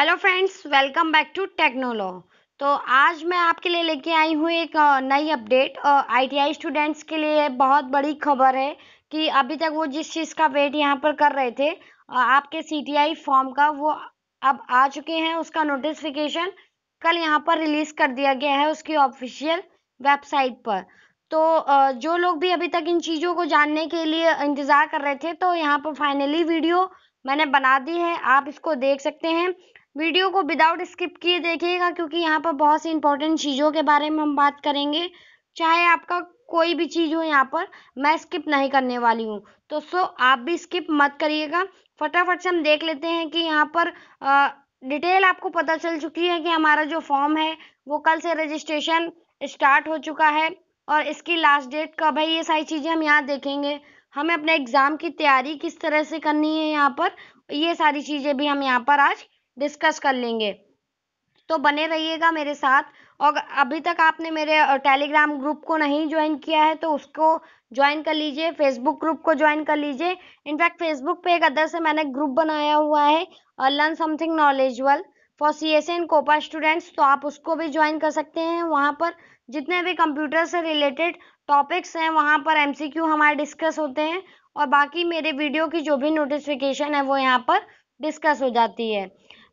hello friends welcome back to technology तो आज मैं आपके लिए लेके आई हूँ एक नई अपडेट आईटीआई स्टूडेंट्स के लिए बहुत बड़ी खबर है कि अभी तक वो जिस चीज़ का वेट यहाँ पर कर रहे थे आपके सीटीआई फॉर्म का वो अब आ चुके हैं उसका नोटिफिकेशन कल यहाँ पर रिलीज़ कर दिया गया है उसकी ऑफिशियल वेबसाइट पर तो जो लोग भी अभी तक इन चीज़ों को जानने के लिए इंतज़ार कर रहे थे तो यहाँ पर फाइनली वीडियो मैंने बना दी है आप इसको देख सकते हैं वीडियो को विदाउट स्किप किए देखिएगा क्योंकि यहाँ पर बहुत सी इंपॉर्टेंट चीज़ों के बारे में हम बात करेंगे चाहे आपका कोई भी चीज़ हो यहाँ पर मैं स्किप नहीं करने वाली हूँ तो सो आप भी स्किप मत करिएगा फटाफट से हम देख लेते हैं कि यहाँ पर आ, डिटेल आपको पता चल चुकी है कि हमारा जो फॉर्म है वो कल से रजिस्ट्रेशन स्टार्ट हो चुका है और इसकी लास्ट डेट कब है ये सारी चीज़ें हम यहाँ देखेंगे हमें अपने एग्ज़ाम की तैयारी किस तरह से करनी है यहाँ पर ये सारी चीज़ें भी हम यहाँ पर आज डिस्कस कर लेंगे तो बने रहिएगा मेरे साथ और अभी तक आपने मेरे टेलीग्राम ग्रुप को नहीं ज्वाइन किया है तो उसको ज्वाइन कर लीजिए फेसबुक ग्रुप को ज्वाइन कर लीजिए इनफैक्ट फेसबुक पे एक अदर से मैंने ग्रुप बनाया हुआ है learn something knowledgeable for C S N COPA students तो आप उसको भी ज्वाइन कर सकते हैं वहाँ पर जितने भी कंप्यूटर से रिलेटेड टॉपिक्स हैं वहाँ पर एम हमारे डिस्कस होते हैं और बाकी मेरे वीडियो की जो भी नोटिफिकेशन है वो यहाँ पर डिस्कस हो जाती है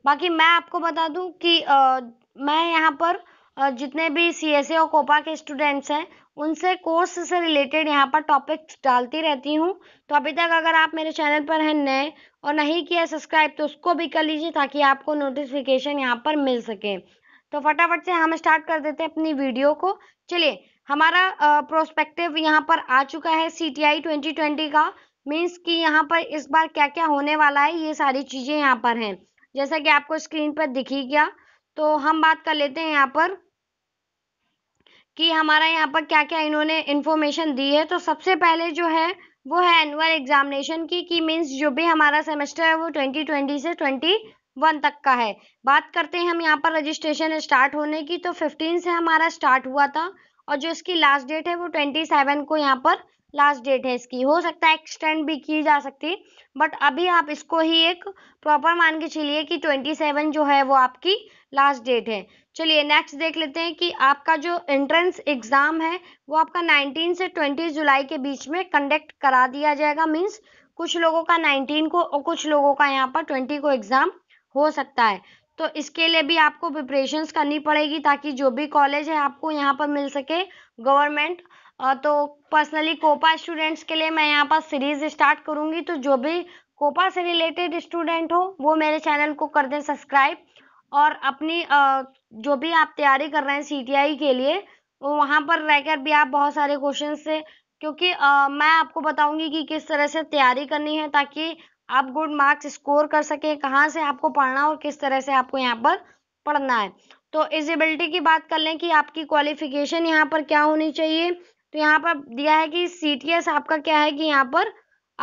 बाकी मैं आपको बता दूं कि आ, मैं यहाँ पर जितने भी सी एस ए और कोपा के स्टूडेंट्स हैं उनसे कोर्स से रिलेटेड यहाँ पर टॉपिक डालती रहती हूँ तो अभी तक अगर आप मेरे चैनल पर हैं नए और नहीं किया सब्सक्राइब तो उसको भी कर लीजिए ताकि आपको नोटिफिकेशन यहाँ पर मिल सके तो फटाफट से हम स्टार्ट कर देते हैं अपनी वीडियो को चलिए हमारा प्रोस्पेक्टिव यहाँ पर आ चुका है C T I twenty twenty का मीन्स कि यहाँ पर इस बार क्या क्या होने वाला है ये सारी चीज़ें यहाँ पर हैं जैसा कि आपको स्क्रीन पर दिखी गया तो हम बात कर लेते हैं यहाँ पर कि हमारा यहाँ पर क्या क्या इन्होंने इन्फॉर्मेशन दी है तो सबसे पहले जो है वो है एनुअल एग्जामिनेशन की कि मीन्स जो भी हमारा सेमेस्टर है वो 2020 से 21 तक का है बात करते हैं हम यहाँ पर रजिस्ट्रेशन स्टार्ट होने की तो 15 से हमारा स्टार्ट हुआ था और जो इसकी लास्ट डेट है वो 27 को यहाँ पर लास्ट डेट है इसकी हो सकता है एक्सटेंड भी की जा सकती बट अभी आप इसको ही एक प्रॉपर मान के चलिए कि 27 जो है वो आपकी लास्ट डेट है चलिए नेक्स्ट देख लेते हैं कि आपका जो एंट्रेंस एग्ज़ाम है वो आपका 19 से 20 जुलाई के बीच में कंडक्ट करा दिया जाएगा मीन्स कुछ लोगों का 19 को और कुछ लोगों का यहाँ पर 20 को एग्ज़ाम हो सकता है तो इसके लिए भी आपको प्रिपरेशन करनी पड़ेगी ताकि जो भी कॉलेज है आपको यहाँ पर मिल सके गवर्नमेंट तो पर्सनली कोपा स्टूडेंट्स के लिए मैं यहाँ पर सीरीज स्टार्ट करूंगी तो जो भी कोपा से रिलेटेड स्टूडेंट हो वो मेरे चैनल को कर दें सब्सक्राइब और अपनी जो भी आप तैयारी कर रहे हैं सीटीआई के लिए वहाँ पर रहकर भी आप बहुत सारे क्वेश्चन से क्योंकि आ, मैं आपको बताऊंगी कि किस तरह से तैयारी करनी है ताकि आप गुड मार्क्स स्कोर कर सके कहाँ से आपको पढ़ना और किस तरह से आपको यहाँ पर पढ़ना है तो एजिबिलिटी की बात कर लें कि आपकी क्वालिफिकेशन यहाँ पर क्या होनी चाहिए तो यहाँ पर दिया है कि एस आपका क्या है कि यहाँ पर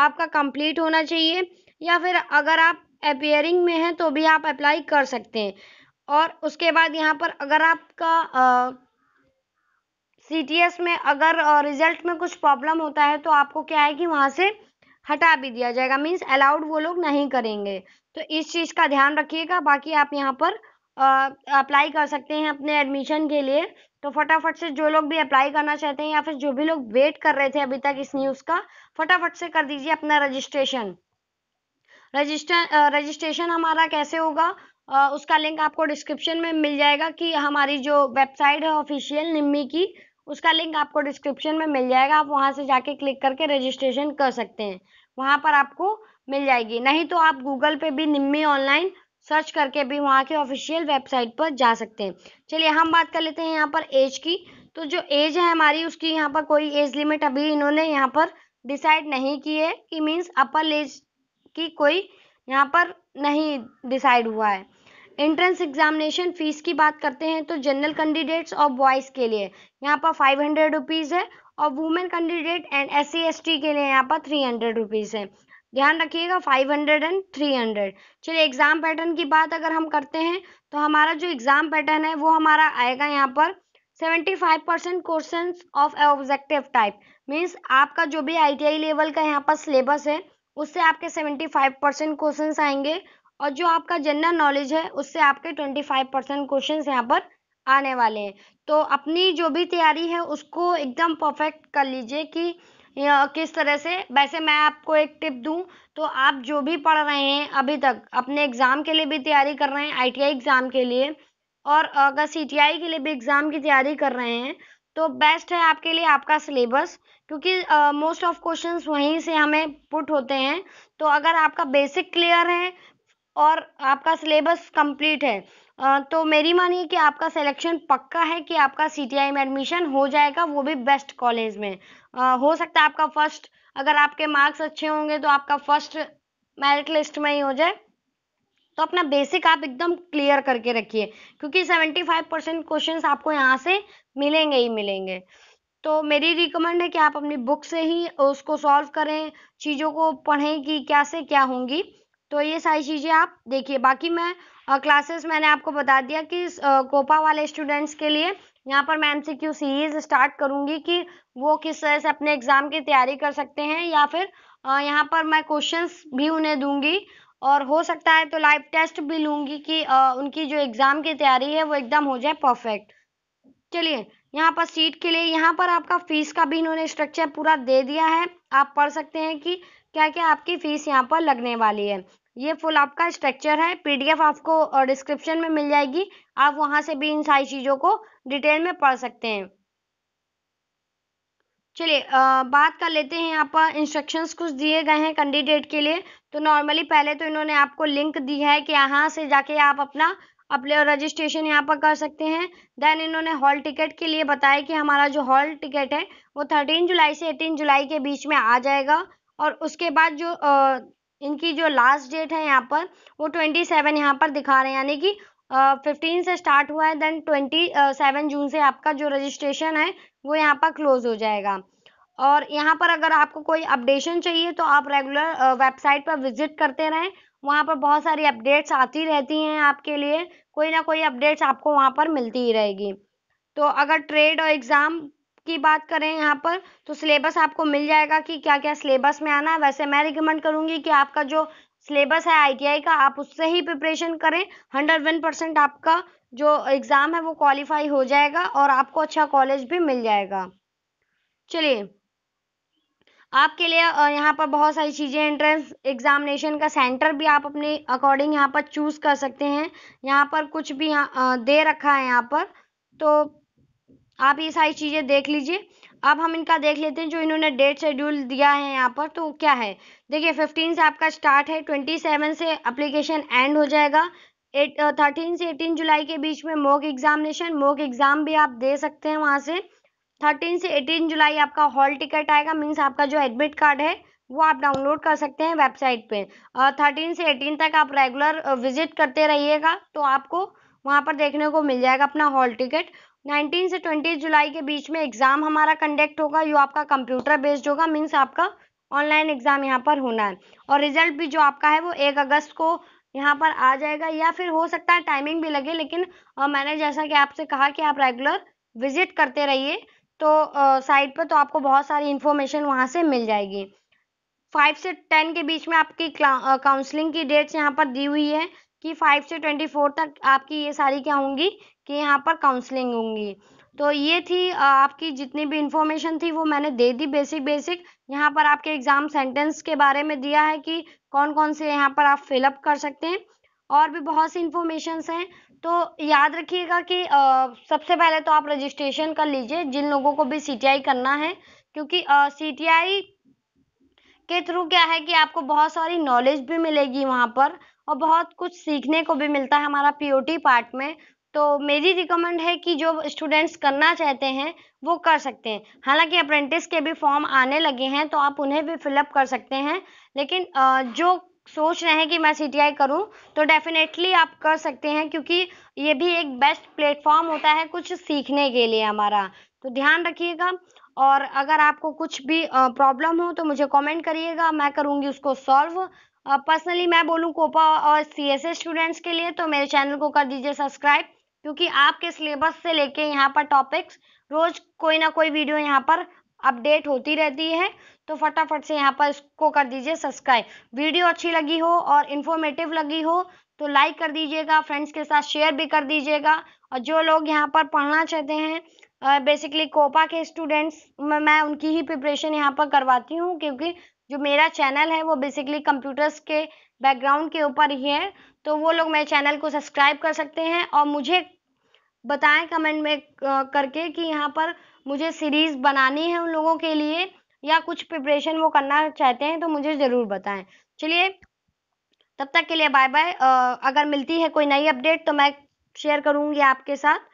आपका कंप्लीट होना चाहिए या फिर अगर आप अपेयरिंग में हैं तो भी आप अप्लाई कर सकते हैं और उसके बाद यहाँ पर अगर आपका सी एस में अगर रिजल्ट में कुछ प्रॉब्लम होता है तो आपको क्या है कि वहाँ से हटा भी दिया जाएगा मीन्स अलाउड वो लोग नहीं करेंगे तो इस चीज़ का ध्यान रखिएगा बाकी आप यहाँ पर अप्लाई कर सकते हैं अपने एडमिशन के लिए तो फटाफट से जो लोग भी अप्लाई करना चाहते हैं या फिर जो भी लोग वेट कर रहे थे अभी तक इस न्यूज का फटाफट से कर दीजिए अपना रजिस्ट्रेशन रजिस्टर रजिस्ट्रेशन हमारा कैसे होगा Uh, उसका लिंक आपको डिस्क्रिप्शन में मिल जाएगा कि हमारी जो वेबसाइट है ऑफिशियल निम्मी की उसका लिंक आपको डिस्क्रिप्शन में मिल जाएगा आप वहां से जाके क्लिक करके रजिस्ट्रेशन कर सकते हैं वहां पर आपको मिल जाएगी नहीं तो आप गूगल पे भी निम्मी ऑनलाइन सर्च करके भी वहाँ के ऑफिशियल वेबसाइट पर जा सकते हैं चलिए हम बात कर लेते हैं यहाँ पर एज की तो जो एज है हमारी उसकी यहाँ पर कोई एज लिमिट अभी इन्होंने यहाँ पर डिसाइड नहीं की है कि मीन्स अपर एज की कोई यहाँ पर नहीं डिसाइड हुआ है एंट्रेंस एग्जामिनेशन फीस की बात करते हैं तो जनरल कैंडिडेट्स और बॉयज़ के लिए यहाँ पर फाइव हंड्रेड रुपीज़ है और women candidate and S C के लिए यहाँ पर थ्री हंड्रेड रुपीज़ है ध्यान रखिएगा 500 एंड 300 चलिए एग्जाम पैटर्न की बात अगर हम करते हैं तो हमारा जो एग्जाम पैटर्न है वो हमारा आएगा यहाँ पर 75 percent question of objective type means आपका जो भी आईटीआई लेवल का यहाँ पर सिलेबस है उससे आपके 75 परसेंट क्वेश्चन आएंगे और जो आपका जनरल नॉलेज है उससे आपके 25 परसेंट क्वेश्चन यहाँ पर आने वाले हैं तो अपनी जो भी तैयारी है उसको एकदम परफेक्ट कर लीजिए कि किस तरह से वैसे मैं आपको एक टिप दूं तो आप जो भी पढ़ रहे हैं अभी तक अपने एग्ज़ाम के लिए भी तैयारी कर रहे हैं आईटीआई एग्ज़ाम के लिए और अगर सीटीआई के लिए भी एग्ज़ाम की तैयारी कर रहे हैं तो बेस्ट है आपके लिए आपका सिलेबस क्योंकि मोस्ट ऑफ क्वेश्चंस वहीं से हमें पुट होते हैं तो अगर आपका बेसिक क्लियर है और आपका सिलेबस कंप्लीट है तो मेरी मानिए कि आपका सिलेक्शन पक्का है कि आपका सी में एडमिशन हो जाएगा वो भी बेस्ट कॉलेज में हो सकता है आपका फर्स्ट अगर आपके मार्क्स अच्छे होंगे तो आपका फर्स्ट मेरिट लिस्ट में ही हो जाए तो अपना बेसिक आप एकदम क्लियर करके रखिए क्योंकि 75 परसेंट क्वेश्चन आपको यहाँ से मिलेंगे ही मिलेंगे तो मेरी रिकमेंड है कि आप अपनी बुक से ही उसको सॉल्व करें चीज़ों को पढ़ें कि क्या से क्या होंगी तो ये सारी चीज़ें आप देखिए बाकी मैं क्लासेस मैंने आपको बता दिया कि कोपा वाले स्टूडेंट्स के लिए यहाँ पर मैं एम सीरीज स्टार्ट करूँगी कि वो किस तरह से अपने एग्ज़ाम की तैयारी कर सकते हैं या फिर यहाँ पर मैं क्वेश्चंस भी उन्हें दूंगी और हो सकता है तो लाइव टेस्ट भी लूँगी कि उनकी जो एग्ज़ाम की तैयारी है वो एकदम हो जाए परफेक्ट चलिए यहाँ पर सीट के लिए यहाँ पर आपका फीस का भी इन्होंने स्ट्रक्चर पूरा दे दिया है आप पढ़ सकते हैं कि क्या क्या आपकी फीस यहाँ पर लगने वाली है ये फुल आपका स्ट्रक्चर है पीडीएफ आपको डिस्क्रिप्शन में मिल जाएगी आप वहां से भी इन सारी चीजों को डिटेल में पढ़ सकते हैं चलिए बात कर लेते हैं यहाँ पर इंस्ट्रक्शंस कुछ दिए गए हैं कैंडिडेट के लिए तो नॉर्मली पहले तो इन्होंने आपको लिंक दी है कि यहाँ से जाके आप अपना अपने रजिस्ट्रेशन यहाँ पर कर सकते हैं देन इन्होंने हॉल टिकट के लिए बताया कि हमारा जो हॉल टिकट है वो थर्टीन जुलाई से एटीन जुलाई के बीच में आ जाएगा और उसके बाद जो आ, इनकी जो लास्ट डेट है यहाँ पर वो ट्वेंटी सेवन यहाँ पर दिखा रहे हैं यानी कि फिफ्टीन से स्टार्ट हुआ है देन ट्वेंटी सेवन जून से आपका जो रजिस्ट्रेशन है वो यहाँ पर क्लोज हो जाएगा और यहाँ पर अगर आपको कोई अपडेशन चाहिए तो आप रेगुलर वेबसाइट पर विजिट करते रहें वहाँ पर बहुत सारी अपडेट्स आती रहती हैं आपके लिए कोई ना कोई अपडेट्स आपको वहाँ पर मिलती ही रहेगी तो अगर ट्रेड और एग्ज़ाम की बात करें यहाँ पर तो सिलेबस आपको मिल जाएगा कि क्या क्या सिलेबस में आना है वैसे मैं रिकमेंड करूँगी कि आपका जो सिलेबस है आईटीआई का आप उससे ही प्रिपरेशन करें हंड्रेड वन परसेंट आपका जो एग्ज़ाम है वो क्वालिफाई हो जाएगा और आपको अच्छा कॉलेज भी मिल जाएगा चलिए आपके लिए यहाँ पर बहुत सारी चीज़ें एंट्रेंस एग्जामिनेशन का सेंटर भी आप अपने अकॉर्डिंग यहाँ पर चूज़ कर सकते हैं यहाँ पर कुछ भी दे रखा है यहाँ पर तो आप ये सारी चीज़ें देख लीजिए अब हम इनका देख लेते हैं जो इन्होंने डेट शेड्यूल दिया है यहाँ पर तो क्या है देखिए फिफ्टीन से आपका स्टार्ट है ट्वेंटी सेवन से अप्लीकेशन एंड हो जाएगा एट थर्टीन uh, से एटीन जुलाई के बीच में मॉक एग्जामिनेशन मॉक एग्जाम भी आप दे सकते हैं वहाँ से थर्टीन से एटीन जुलाई आपका हॉल टिकट आएगा मीन्स आपका जो एडमिट कार्ड है वो आप डाउनलोड कर सकते हैं वेबसाइट पे थर्टीन uh, से एटीन तक आप रेगुलर विजिट uh, करते रहिएगा तो आपको वहाँ पर देखने को मिल जाएगा अपना हॉल टिकट 19 से 20 जुलाई के बीच में एग्ज़ाम हमारा कंडक्ट होगा यो आपका कंप्यूटर बेस्ड होगा मीन्स आपका ऑनलाइन एग्ज़ाम यहाँ पर होना है और रिजल्ट भी जो आपका है वो एक अगस्त को यहाँ पर आ जाएगा या फिर हो सकता है टाइमिंग भी लगे लेकिन आ, मैंने जैसा कि आपसे कहा कि आप रेगुलर विजिट करते रहिए तो साइट पर तो आपको बहुत सारी इन्फॉर्मेशन वहाँ से मिल जाएगी फाइव से टेन के बीच में आपकी काउंसलिंग की डेट्स यहाँ पर दी हुई है कि फाइव से ट्वेंटी फोर तक आपकी ये सारी क्या होंगी कि यहाँ पर काउंसलिंग होंगी तो ये थी आपकी जितनी भी इंफॉर्मेशन थी वो मैंने दे दी बेसिक बेसिक यहाँ पर आपके एग्जाम सेंटेंस के बारे में दिया है कि कौन कौन से यहाँ पर आप फिलअप कर सकते हैं और भी बहुत सी इंफॉर्मेशंस हैं तो याद रखिएगा कि आ, सबसे पहले तो आप रजिस्ट्रेशन कर लीजिए जिन लोगों को भी सी करना है क्योंकि सी के थ्रू क्या है कि आपको बहुत सारी नॉलेज भी मिलेगी वहाँ पर और बहुत कुछ सीखने को भी मिलता है हमारा पीओटी पार्ट में तो मेरी रिकमेंड है कि जो स्टूडेंट्स करना चाहते हैं वो कर सकते हैं हालांकि अप्रेंटिस के भी फॉर्म आने लगे हैं तो आप उन्हें भी फिलअप कर सकते हैं लेकिन जो सोच रहे हैं कि मैं सी टी करूं तो डेफिनेटली आप कर सकते हैं क्योंकि ये भी एक बेस्ट प्लेटफॉर्म होता है कुछ सीखने के लिए हमारा तो ध्यान रखिएगा और अगर आपको कुछ भी प्रॉब्लम हो तो मुझे कमेंट करिएगा मैं करूंगी उसको सॉल्व पर्सनली मैं बोलूँ कोपा और सी एस स्टूडेंट्स के लिए तो मेरे चैनल को कर दीजिए सब्सक्राइब क्योंकि आपके सिलेबस से लेके यहाँ पर टॉपिक्स रोज कोई ना कोई वीडियो यहाँ पर अपडेट होती रहती है तो फटाफट से यहाँ पर इसको कर दीजिए सब्सक्राइब वीडियो अच्छी लगी हो और इन्फॉर्मेटिव लगी हो तो लाइक कर दीजिएगा फ्रेंड्स के साथ शेयर भी कर दीजिएगा और जो लोग यहाँ पर पढ़ना चाहते हैं बेसिकली कोपा के स्टूडेंट्स मैं उनकी ही प्रिपरेशन यहाँ पर करवाती हूँ क्योंकि जो मेरा चैनल है वो बेसिकली कंप्यूटर्स के बैकग्राउंड के ऊपर ही है तो वो लोग मेरे चैनल को सब्सक्राइब कर सकते हैं और मुझे बताएं कमेंट में करके कि यहाँ पर मुझे सीरीज़ बनानी है उन लोगों के लिए या कुछ प्रिपरेशन वो करना चाहते हैं तो मुझे ज़रूर बताएं चलिए तब तक के लिए बाय बाय अगर मिलती है कोई नई अपडेट तो मैं शेयर करूँगी आपके साथ